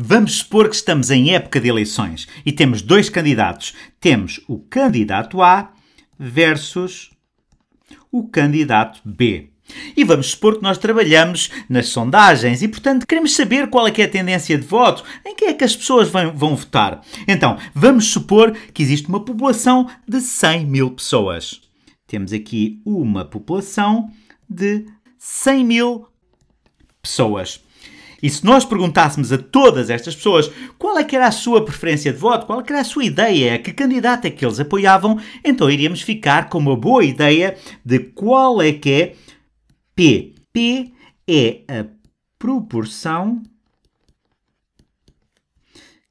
Vamos supor que estamos em época de eleições e temos dois candidatos. Temos o candidato A versus o candidato B. E vamos supor que nós trabalhamos nas sondagens e, portanto, queremos saber qual é que é a tendência de voto, em quem é que as pessoas vão, vão votar. Então, vamos supor que existe uma população de 100 mil pessoas. Temos aqui uma população de 100 mil pessoas. E se nós perguntássemos a todas estas pessoas qual é que era a sua preferência de voto, qual é que era a sua ideia, que candidato é que eles apoiavam, então iríamos ficar com uma boa ideia de qual é que é P. P é a proporção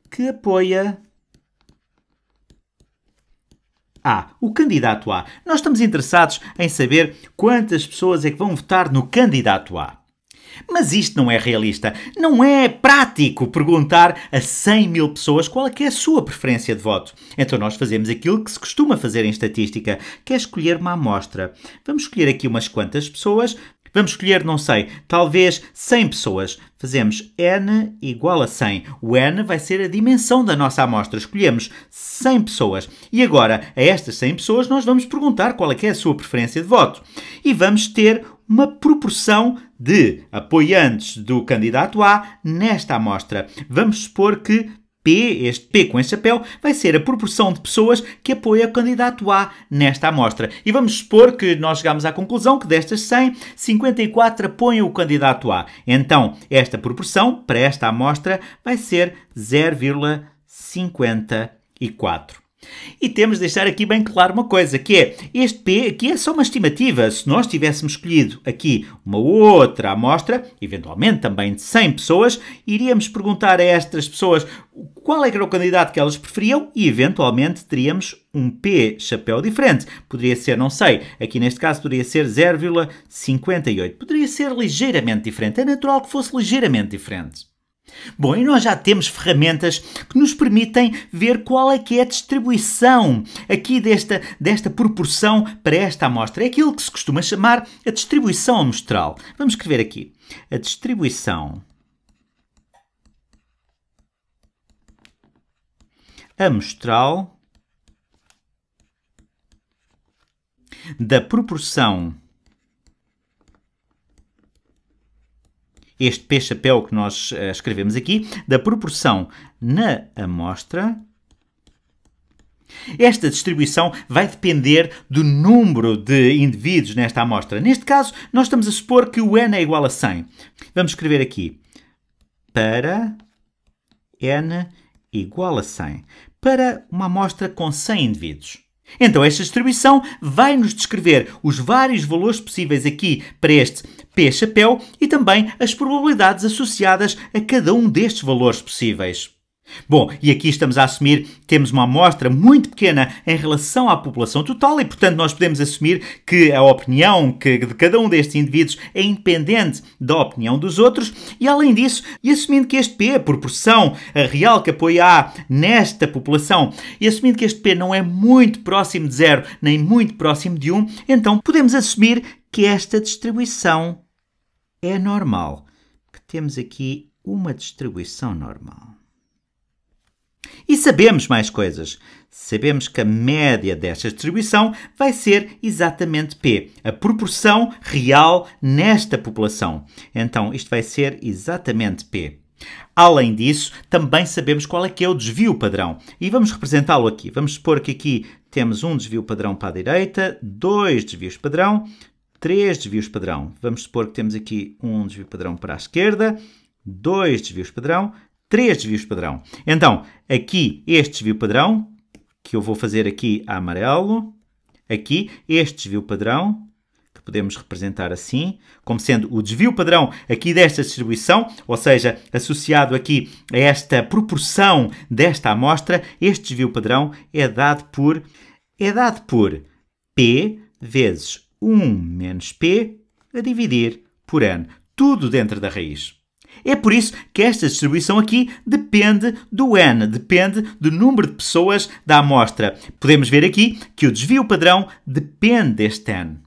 que apoia a, o candidato A. Nós estamos interessados em saber quantas pessoas é que vão votar no candidato A. Mas isto não é realista. Não é prático perguntar a 100 mil pessoas qual é, é a sua preferência de voto. Então nós fazemos aquilo que se costuma fazer em estatística, que é escolher uma amostra. Vamos escolher aqui umas quantas pessoas, Vamos escolher, não sei, talvez 100 pessoas. Fazemos n igual a 100. O n vai ser a dimensão da nossa amostra. Escolhemos 100 pessoas. E agora, a estas 100 pessoas, nós vamos perguntar qual é, que é a sua preferência de voto. E vamos ter uma proporção de apoiantes do candidato A nesta amostra. Vamos supor que este P com este chapéu, vai ser a proporção de pessoas que apoia o candidato A nesta amostra. E vamos supor que nós chegamos à conclusão que destas 100, 54 apoiam o candidato A. Então, esta proporção para esta amostra vai ser 0,54. E temos de deixar aqui bem claro uma coisa, que é, este P aqui é só uma estimativa. Se nós tivéssemos escolhido aqui uma outra amostra, eventualmente também de 100 pessoas, iríamos perguntar a estas pessoas qual é que era o candidato que elas preferiam e eventualmente teríamos um P chapéu diferente. Poderia ser, não sei, aqui neste caso poderia ser 0,58. Poderia ser ligeiramente diferente. É natural que fosse ligeiramente diferente. Bom, e nós já temos ferramentas que nos permitem ver qual é que é a distribuição aqui desta, desta proporção para esta amostra. É aquilo que se costuma chamar a distribuição amostral. Vamos escrever aqui. A distribuição amostral da proporção este P-chapéu que nós uh, escrevemos aqui, da proporção na amostra. Esta distribuição vai depender do número de indivíduos nesta amostra. Neste caso, nós estamos a supor que o n é igual a 100. Vamos escrever aqui para n igual a 100 para uma amostra com 100 indivíduos. Então, esta distribuição vai nos descrever os vários valores possíveis aqui para este P-chapéu e também as probabilidades associadas a cada um destes valores possíveis. Bom, e aqui estamos a assumir que temos uma amostra muito pequena em relação à população total e, portanto, nós podemos assumir que a opinião que de cada um destes indivíduos é independente da opinião dos outros e, além disso, e assumindo que este P, a proporção real que apoia A nesta população, e assumindo que este P não é muito próximo de zero nem muito próximo de 1, um, então podemos assumir que esta distribuição é normal que temos aqui uma distribuição normal. E sabemos mais coisas. Sabemos que a média desta distribuição vai ser exatamente P, a proporção real nesta população. Então, isto vai ser exatamente P. Além disso, também sabemos qual é que é o desvio padrão. E vamos representá-lo aqui. Vamos supor que aqui temos um desvio padrão para a direita, dois desvios padrão, três desvios padrão. Vamos supor que temos aqui um desvio padrão para a esquerda, dois desvios padrão, três desvios padrão. Então, aqui este desvio padrão, que eu vou fazer aqui a amarelo, aqui este desvio padrão, que podemos representar assim, como sendo o desvio padrão aqui desta distribuição, ou seja, associado aqui a esta proporção desta amostra, este desvio padrão é dado por é dado por p vezes 1 menos p a dividir por n. Tudo dentro da raiz. É por isso que esta distribuição aqui depende do n, depende do número de pessoas da amostra. Podemos ver aqui que o desvio padrão depende deste n.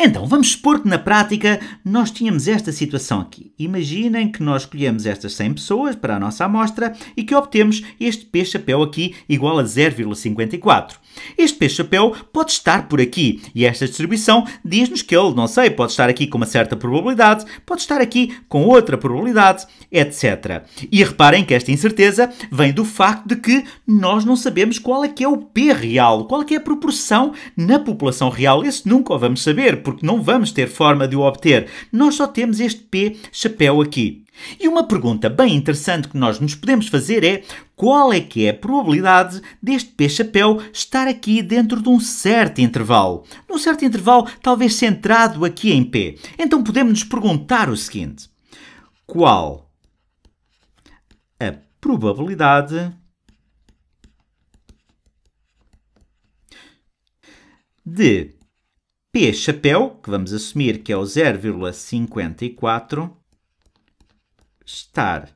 Então, vamos supor que na prática nós tínhamos esta situação aqui. Imaginem que nós escolhemos estas 100 pessoas para a nossa amostra e que obtemos este peixe-chapéu aqui igual a 0,54. Este peixe-chapéu pode estar por aqui e esta distribuição diz-nos que ele, não sei, pode estar aqui com uma certa probabilidade, pode estar aqui com outra probabilidade, etc. E reparem que esta incerteza vem do facto de que nós não sabemos qual é que é o P real, qual é que é a proporção na população real. Esse nunca o vamos saber porque não vamos ter forma de o obter. Nós só temos este P chapéu aqui. E uma pergunta bem interessante que nós nos podemos fazer é qual é que é a probabilidade deste P-chapéu estar aqui dentro de um certo intervalo? Num certo intervalo, talvez centrado aqui em P. Então podemos nos perguntar o seguinte. Qual a probabilidade de P chapéu, que vamos assumir que é o 0,54, estar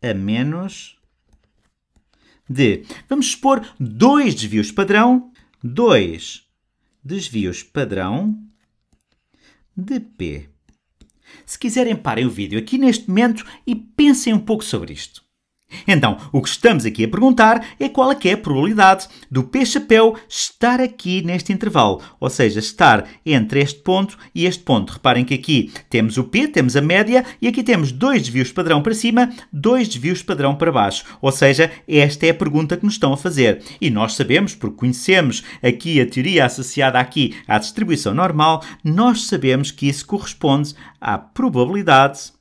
a menos de. Vamos expor dois desvios padrão, dois desvios padrão de P. Se quiserem, parem o vídeo aqui neste momento e pensem um pouco sobre isto. Então, o que estamos aqui a perguntar é qual é, é a probabilidade do P-chapéu estar aqui neste intervalo, ou seja, estar entre este ponto e este ponto. Reparem que aqui temos o P, temos a média, e aqui temos dois desvios padrão para cima, dois desvios padrão para baixo. Ou seja, esta é a pergunta que nos estão a fazer. E nós sabemos, porque conhecemos aqui a teoria associada aqui à distribuição normal, nós sabemos que isso corresponde à probabilidade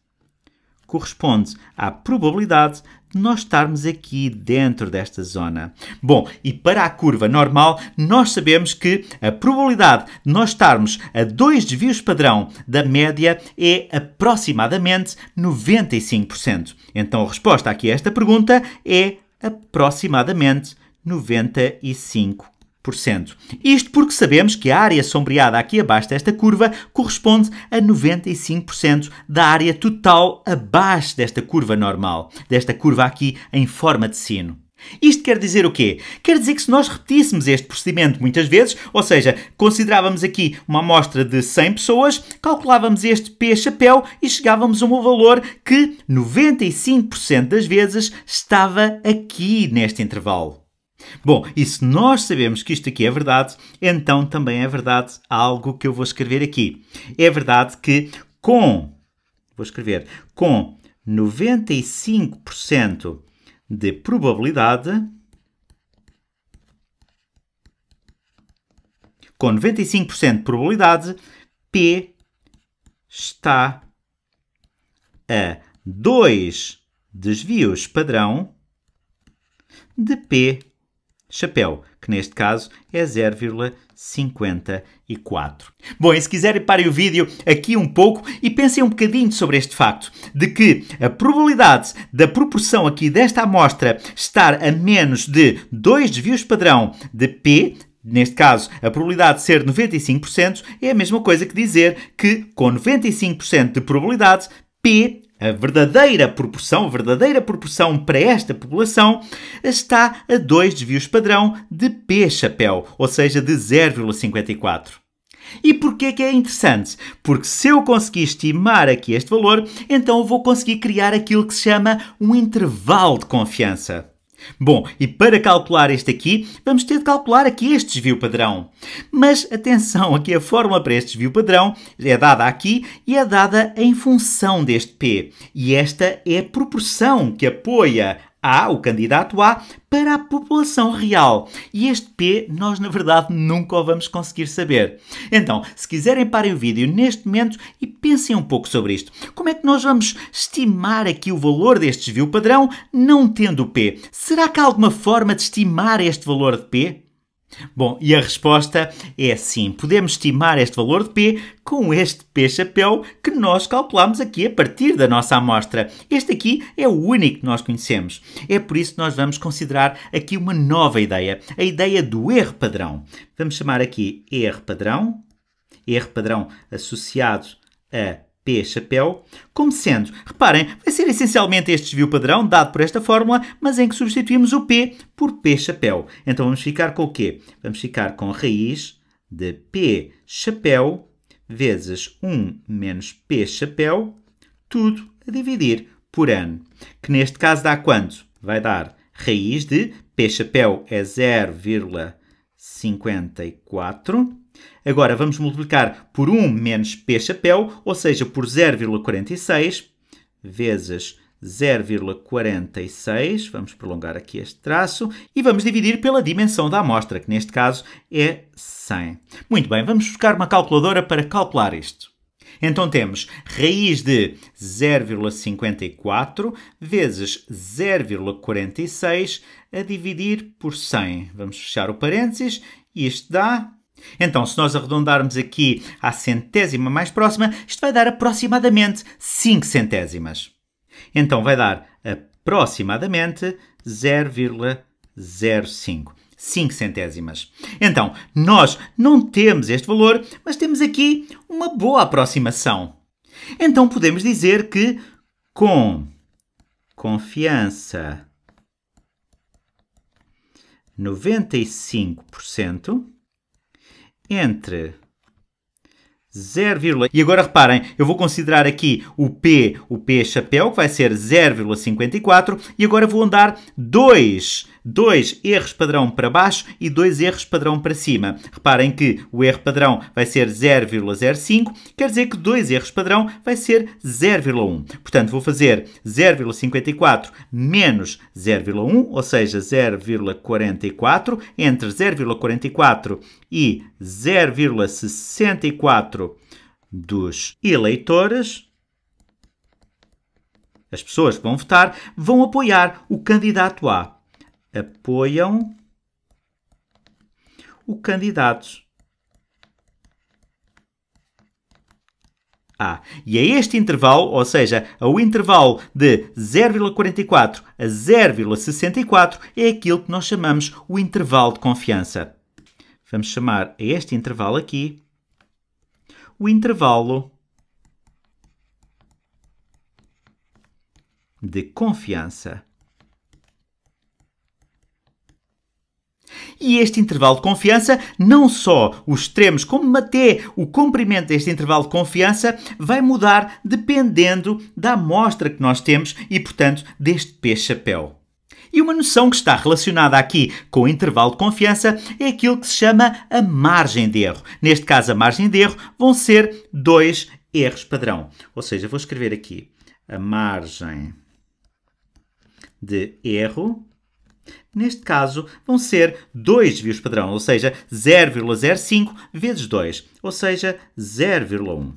corresponde à probabilidade nós estarmos aqui dentro desta zona. Bom, e para a curva normal, nós sabemos que a probabilidade de nós estarmos a dois desvios padrão da média é aproximadamente 95%. Então a resposta aqui a esta pergunta é aproximadamente 95%. Isto porque sabemos que a área sombreada aqui abaixo desta curva corresponde a 95% da área total abaixo desta curva normal, desta curva aqui em forma de sino. Isto quer dizer o quê? Quer dizer que se nós repetíssemos este procedimento muitas vezes, ou seja, considerávamos aqui uma amostra de 100 pessoas, calculávamos este P chapéu e chegávamos a um valor que 95% das vezes estava aqui neste intervalo. Bom, e se nós sabemos que isto aqui é verdade, então também é verdade algo que eu vou escrever aqui. É verdade que com, vou escrever, com 95% de probabilidade, com 95% de probabilidade, P está a dois desvios padrão de P chapéu, que neste caso é 0,54. Bom, e se quiserem parem o vídeo aqui um pouco e pensem um bocadinho sobre este facto, de que a probabilidade da proporção aqui desta amostra estar a menos de dois desvios padrão de P neste caso, a probabilidade de ser 95%, é a mesma coisa que dizer que, com 95% de probabilidade, P a verdadeira proporção, a verdadeira proporção para esta população está a dois desvios padrão de P chapéu, ou seja, de 0,54. E porquê que é interessante? Porque se eu conseguir estimar aqui este valor, então eu vou conseguir criar aquilo que se chama um intervalo de confiança. Bom, e para calcular este aqui, vamos ter de calcular aqui este desvio padrão. Mas atenção, aqui a fórmula para este desvio padrão é dada aqui e é dada em função deste P. E esta é a proporção que apoia a, o candidato A, para a população real. E este P nós, na verdade, nunca o vamos conseguir saber. Então, se quiserem, parem o vídeo neste momento e pensem um pouco sobre isto. Como é que nós vamos estimar aqui o valor deste desvio padrão não tendo o P? Será que há alguma forma de estimar este valor de P? Bom, e a resposta é sim. Podemos estimar este valor de P com este P-chapéu que nós calculamos aqui a partir da nossa amostra. Este aqui é o único que nós conhecemos. É por isso que nós vamos considerar aqui uma nova ideia, a ideia do erro padrão. Vamos chamar aqui erro padrão, erro padrão associado a P chapéu, como sendo, reparem, vai ser essencialmente este desvio padrão dado por esta fórmula, mas em que substituímos o P por P chapéu. Então vamos ficar com o quê? Vamos ficar com raiz de P chapéu vezes 1 menos P chapéu, tudo a dividir por ano. Que neste caso dá quanto? Vai dar raiz de P chapéu é 0,54 Agora vamos multiplicar por 1 menos P chapéu, ou seja, por 0,46 vezes 0,46. Vamos prolongar aqui este traço e vamos dividir pela dimensão da amostra, que neste caso é 100. Muito bem, vamos buscar uma calculadora para calcular isto. Então temos raiz de 0,54 vezes 0,46 a dividir por 100. Vamos fechar o parênteses e isto dá então, se nós arredondarmos aqui à centésima mais próxima, isto vai dar aproximadamente 5 centésimas. Então, vai dar aproximadamente 0,05. 5 centésimas. Então, nós não temos este valor, mas temos aqui uma boa aproximação. Então, podemos dizer que com confiança 95% entre 0, e agora reparem, eu vou considerar aqui o P, o P chapéu, que vai ser 0,54, e agora vou andar 2, 2 erros padrão para baixo e 2 erros padrão para cima. Reparem que o erro padrão vai ser 0,05, quer dizer que 2 erros padrão vai ser 0,1. Portanto, vou fazer 0,54 menos 0,1, ou seja, 0,44, entre 0,44 e 0,64 dos eleitores, as pessoas que vão votar, vão apoiar o candidato A. Apoiam o candidato A. E a é este intervalo, ou seja, ao intervalo de 0,44 a 0,64, é aquilo que nós chamamos o intervalo de confiança. Vamos chamar a este intervalo aqui o intervalo de confiança. E este intervalo de confiança, não só os extremos, como até o comprimento deste intervalo de confiança, vai mudar dependendo da amostra que nós temos e, portanto, deste peixe-chapéu. E uma noção que está relacionada aqui com o intervalo de confiança é aquilo que se chama a margem de erro. Neste caso, a margem de erro vão ser dois erros padrão. Ou seja, vou escrever aqui a margem de erro. Neste caso, vão ser dois desvios padrão, ou seja, 0,05 vezes 2, ou seja, 0,1.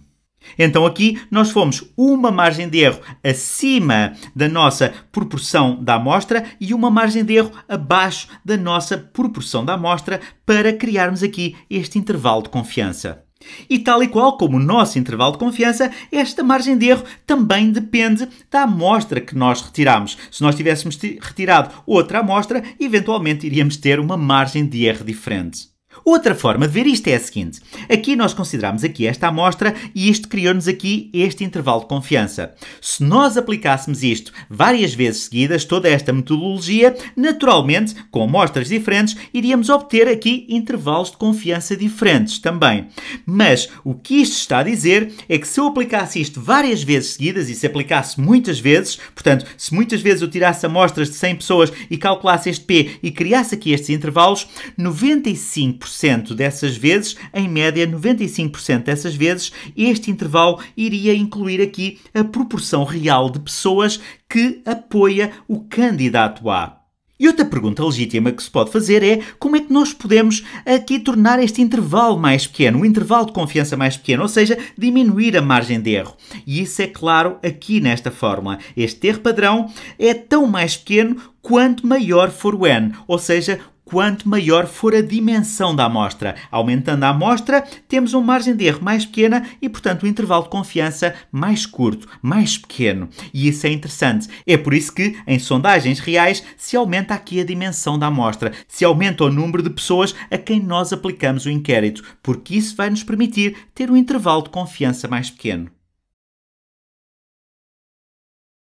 Então aqui nós fomos uma margem de erro acima da nossa proporção da amostra e uma margem de erro abaixo da nossa proporção da amostra para criarmos aqui este intervalo de confiança. E tal e qual como o nosso intervalo de confiança, esta margem de erro também depende da amostra que nós retiramos. Se nós tivéssemos retirado outra amostra, eventualmente iríamos ter uma margem de erro diferente. Outra forma de ver isto é a seguinte. Aqui nós consideramos aqui esta amostra e isto criou-nos aqui este intervalo de confiança. Se nós aplicássemos isto várias vezes seguidas, toda esta metodologia, naturalmente, com amostras diferentes, iríamos obter aqui intervalos de confiança diferentes também. Mas o que isto está a dizer é que se eu aplicasse isto várias vezes seguidas e se aplicasse muitas vezes, portanto, se muitas vezes eu tirasse amostras de 100 pessoas e calculasse este P e criasse aqui estes intervalos, 95% 95% dessas vezes, em média 95% dessas vezes, este intervalo iria incluir aqui a proporção real de pessoas que apoia o candidato A. E outra pergunta legítima que se pode fazer é como é que nós podemos aqui tornar este intervalo mais pequeno, o um intervalo de confiança mais pequeno, ou seja, diminuir a margem de erro. E isso é claro aqui nesta fórmula. Este erro padrão é tão mais pequeno quanto maior for o n, ou seja, quanto maior for a dimensão da amostra. Aumentando a amostra, temos uma margem de erro mais pequena e, portanto, um intervalo de confiança mais curto, mais pequeno. E isso é interessante. É por isso que, em sondagens reais, se aumenta aqui a dimensão da amostra, se aumenta o número de pessoas a quem nós aplicamos o inquérito, porque isso vai nos permitir ter um intervalo de confiança mais pequeno.